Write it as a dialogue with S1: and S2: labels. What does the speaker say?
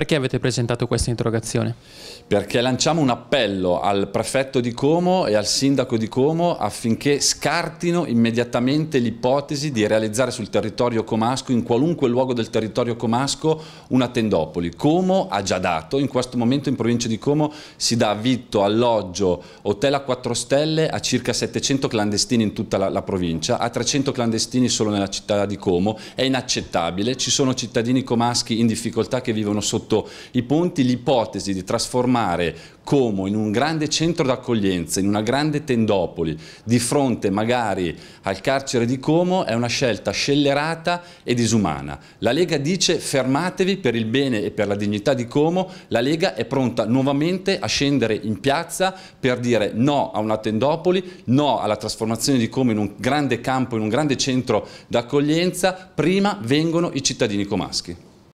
S1: Perché avete presentato questa interrogazione?
S2: Perché lanciamo un appello al prefetto di Como e al sindaco di Como affinché scartino immediatamente l'ipotesi di realizzare sul territorio comasco, in qualunque luogo del territorio comasco, una tendopoli. Como ha già dato, in questo momento in provincia di Como si dà vitto, alloggio, hotel a 4 stelle a circa 700 clandestini in tutta la, la provincia, a 300 clandestini solo nella città di Como, è inaccettabile, ci sono cittadini comaschi in difficoltà che vivono sotto sotto i ponti l'ipotesi di trasformare Como in un grande centro d'accoglienza, in una grande tendopoli, di fronte magari al carcere di Como, è una scelta scellerata e disumana. La Lega dice fermatevi per il bene e per la dignità di Como, la Lega è pronta nuovamente a scendere in piazza per dire no a una tendopoli, no alla trasformazione di Como in un grande campo, in un grande centro d'accoglienza, prima vengono i cittadini comaschi.